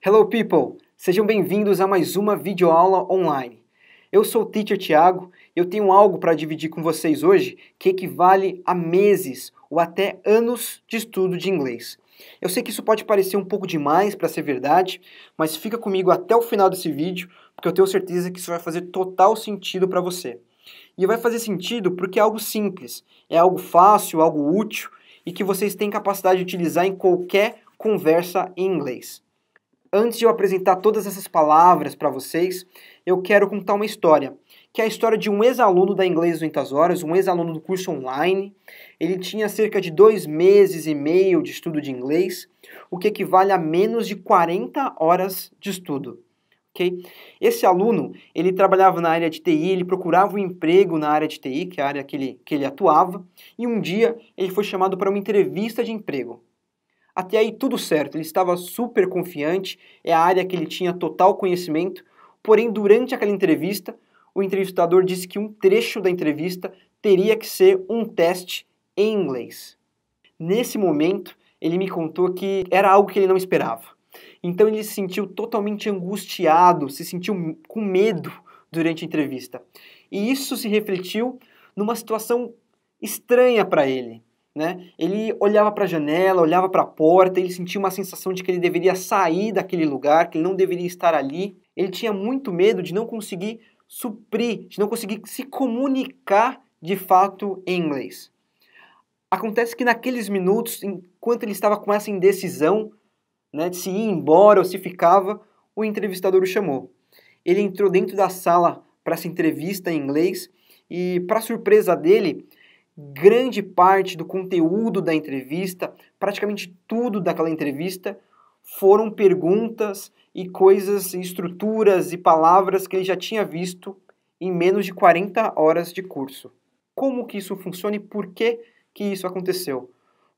Hello people, sejam bem-vindos a mais uma videoaula online. Eu sou o Teacher Tiago e eu tenho algo para dividir com vocês hoje que equivale a meses ou até anos de estudo de inglês. Eu sei que isso pode parecer um pouco demais para ser verdade, mas fica comigo até o final desse vídeo, porque eu tenho certeza que isso vai fazer total sentido para você. E vai fazer sentido porque é algo simples, é algo fácil, algo útil e que vocês têm capacidade de utilizar em qualquer conversa em inglês antes de eu apresentar todas essas palavras para vocês, eu quero contar uma história, que é a história de um ex-aluno da Inglês 200 Horas, um ex-aluno do curso online. Ele tinha cerca de dois meses e meio de estudo de inglês, o que equivale a menos de 40 horas de estudo. Okay? Esse aluno, ele trabalhava na área de TI, ele procurava um emprego na área de TI, que é a área que ele, que ele atuava, e um dia ele foi chamado para uma entrevista de emprego. Até aí tudo certo, ele estava super confiante, é a área que ele tinha total conhecimento. Porém, durante aquela entrevista, o entrevistador disse que um trecho da entrevista teria que ser um teste em inglês. Nesse momento, ele me contou que era algo que ele não esperava. Então ele se sentiu totalmente angustiado, se sentiu com medo durante a entrevista. E isso se refletiu numa situação estranha para ele. Né? Ele olhava para a janela, olhava para a porta, ele sentia uma sensação de que ele deveria sair daquele lugar, que ele não deveria estar ali. Ele tinha muito medo de não conseguir suprir, de não conseguir se comunicar de fato em inglês. Acontece que naqueles minutos, enquanto ele estava com essa indecisão, né, de se ir embora ou se ficava, o entrevistador o chamou. Ele entrou dentro da sala para essa entrevista em inglês e, para surpresa dele, grande parte do conteúdo da entrevista, praticamente tudo daquela entrevista, foram perguntas e coisas, estruturas e palavras que ele já tinha visto em menos de 40 horas de curso. Como que isso funciona e por que que isso aconteceu?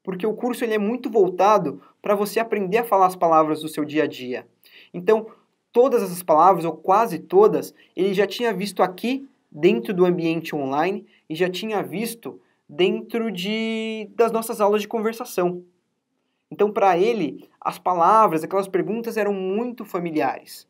Porque o curso ele é muito voltado para você aprender a falar as palavras do seu dia a dia. Então, todas essas palavras, ou quase todas, ele já tinha visto aqui dentro do ambiente online e já tinha visto dentro de, das nossas aulas de conversação. Então, para ele, as palavras, aquelas perguntas eram muito familiares.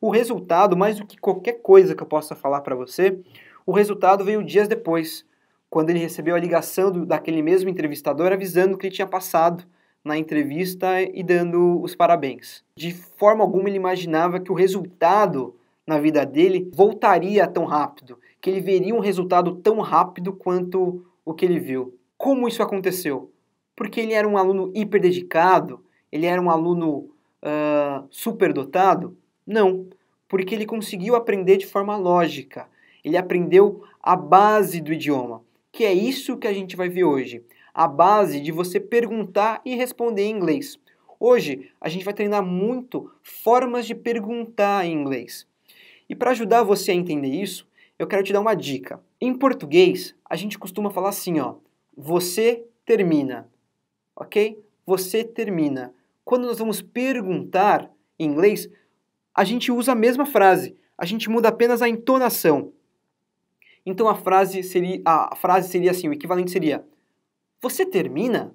O resultado, mais do que qualquer coisa que eu possa falar para você, o resultado veio dias depois, quando ele recebeu a ligação do, daquele mesmo entrevistador avisando que ele tinha passado na entrevista e dando os parabéns. De forma alguma ele imaginava que o resultado na vida dele voltaria tão rápido, que ele veria um resultado tão rápido quanto o que ele viu. Como isso aconteceu? Porque ele era um aluno hiperdedicado? Ele era um aluno uh, superdotado? Não, porque ele conseguiu aprender de forma lógica. Ele aprendeu a base do idioma, que é isso que a gente vai ver hoje. A base de você perguntar e responder em inglês. Hoje a gente vai treinar muito formas de perguntar em inglês. E para ajudar você a entender isso, eu quero te dar uma dica. Em português, a gente costuma falar assim, ó, você termina, ok? Você termina. Quando nós vamos perguntar em inglês, a gente usa a mesma frase, a gente muda apenas a entonação. Então a frase seria, a frase seria assim, o equivalente seria: Você termina?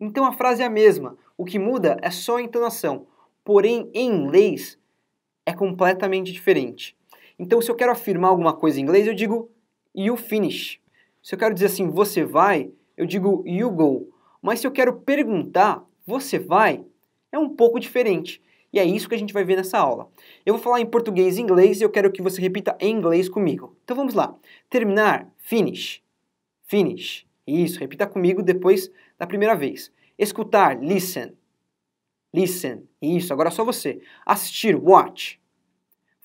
Então a frase é a mesma, o que muda é só a entonação. Porém, em inglês é completamente diferente. Então, se eu quero afirmar alguma coisa em inglês, eu digo you finish. Se eu quero dizer assim, você vai, eu digo you go. Mas se eu quero perguntar, você vai, é um pouco diferente. E é isso que a gente vai ver nessa aula. Eu vou falar em português e inglês e eu quero que você repita em inglês comigo. Então vamos lá. Terminar, finish. Finish. Isso, repita comigo depois da primeira vez. Escutar, listen. Listen. Isso, agora só você. Assistir, watch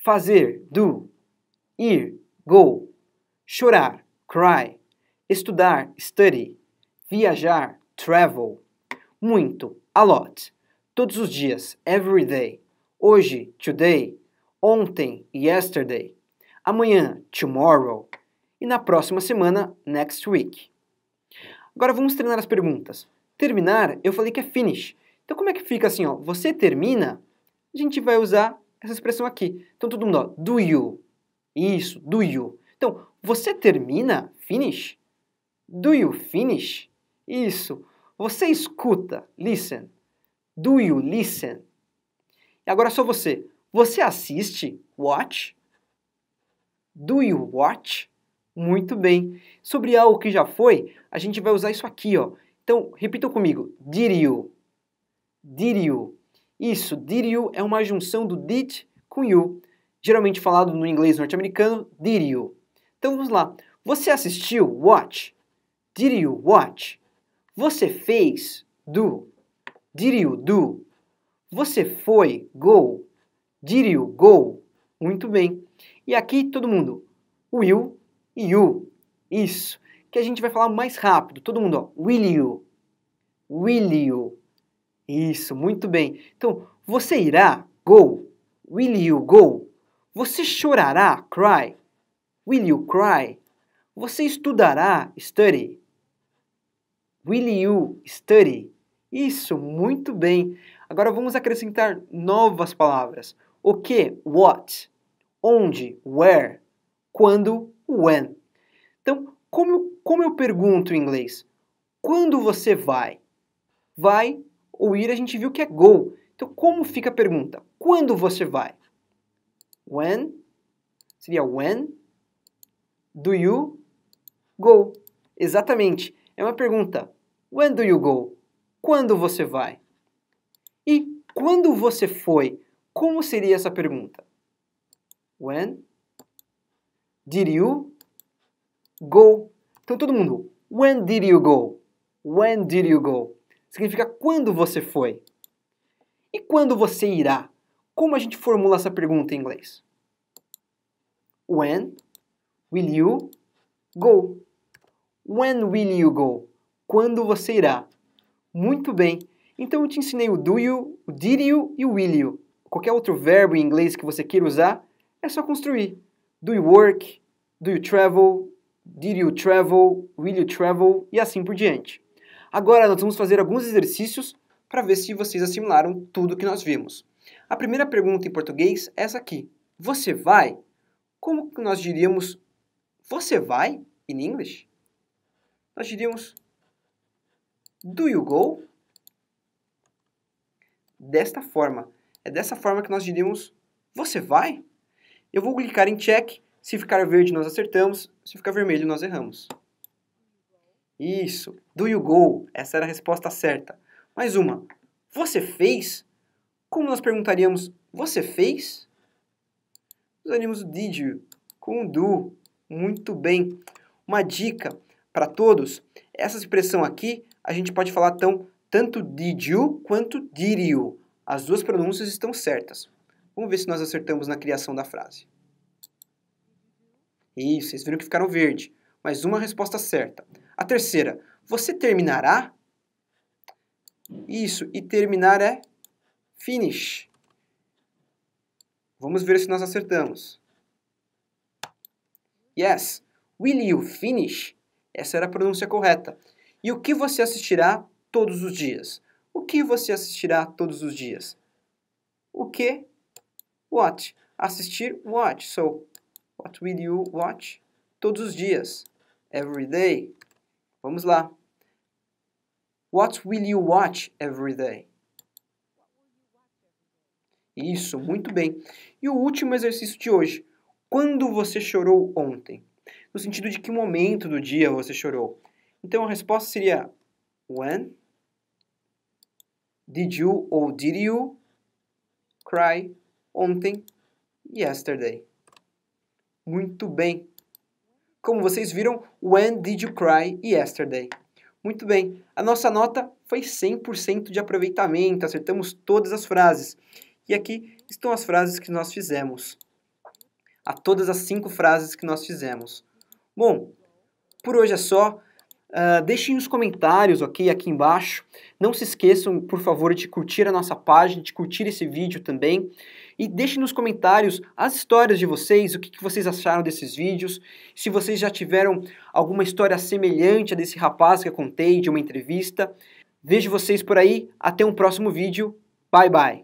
fazer, do, ir, go, chorar, cry, estudar, study, viajar, travel, muito, a lot, todos os dias, every day, hoje, today, ontem, yesterday, amanhã, tomorrow, e na próxima semana, next week. Agora vamos treinar as perguntas. Terminar, eu falei que é finish. Então como é que fica assim, ó? Você termina? A gente vai usar essa expressão aqui. Então todo mundo, ó, do you. Isso, do you. Então, você termina, finish? Do you finish? Isso. Você escuta, listen. Do you listen? E agora só você. Você assiste, watch? Do you watch? Muito bem. Sobre algo que já foi, a gente vai usar isso aqui, ó. Então, repitam comigo. Did you? Did you? Isso, did you é uma junção do did com you, geralmente falado no inglês norte-americano, did you. Então vamos lá. Você assistiu? Watch. Did you watch? Você fez? Do. Did you do? Você foi? Go. Did you go? Muito bem. E aqui todo mundo, will e you. Isso. Que a gente vai falar mais rápido. Todo mundo, ó, will you? Will you? Isso, muito bem. Então, você irá, go. Will you go? Você chorará, cry. Will you cry? Você estudará, study. Will you study? Isso, muito bem. Agora vamos acrescentar novas palavras. O que, what, onde, where, quando, when. Então, como, como eu pergunto em inglês? Quando você vai? Vai o ir a gente viu que é go. Então, como fica a pergunta? Quando você vai? When seria when do you go? Exatamente. É uma pergunta. When do you go? Quando você vai? E quando você foi? Como seria essa pergunta? When did you go? Então todo mundo, when did you go? When did you go? significa quando você foi. E quando você irá? Como a gente formula essa pergunta em inglês? When will you go? When will you go? Quando você irá? Muito bem. Então eu te ensinei o do you, o did you e o will you. Qualquer outro verbo em inglês que você queira usar, é só construir. Do you work? Do you travel? Did you travel? Will you travel? E assim por diante. Agora nós vamos fazer alguns exercícios para ver se vocês assimilaram tudo que nós vimos. A primeira pergunta em português é essa aqui. Você vai? Como nós diríamos você vai in English? Nós diríamos do you go? Desta forma. É dessa forma que nós diríamos você vai? Eu vou clicar em check. Se ficar verde, nós acertamos. Se ficar vermelho, nós erramos. Isso. Do you go? Essa era a resposta certa. Mais uma. Você fez? Como nós perguntaríamos, você fez? Nós unimos o did you com o do. Muito bem. Uma dica para todos, essa expressão aqui, a gente pode falar tão, tanto did you quanto did you. As duas pronúncias estão certas. Vamos ver se nós acertamos na criação da frase. Isso, vocês viram que ficaram verde. Mais uma resposta certa. A terceira, você terminará? Isso, e terminar é finish. Vamos ver se nós acertamos. Yes, will you finish? Essa era a pronúncia correta. E o que você assistirá todos os dias? O que você assistirá todos os dias? O que? What. Assistir, watch. So, what will you watch? Todos os dias. Every day. Vamos lá. What will you watch every day? Isso, muito bem. E o último exercício de hoje. Quando você chorou ontem? No sentido de que momento do dia você chorou. Então a resposta seria When did you or did you cry ontem? Yesterday. Muito bem. Como vocês viram, When Did You Cry e Yesterday. Muito bem, a nossa nota foi 100% de aproveitamento, acertamos todas as frases. E aqui estão as frases que nós fizemos. A todas as cinco frases que nós fizemos. Bom, por hoje é só. Uh, deixem os comentários, ok? Aqui embaixo. Não se esqueçam, por favor, de curtir a nossa página, de curtir esse vídeo também. E deixe nos comentários as histórias de vocês, o que, que vocês acharam desses vídeos, se vocês já tiveram alguma história semelhante a desse rapaz que eu contei de uma entrevista. Vejo vocês por aí, até um próximo vídeo. Bye bye!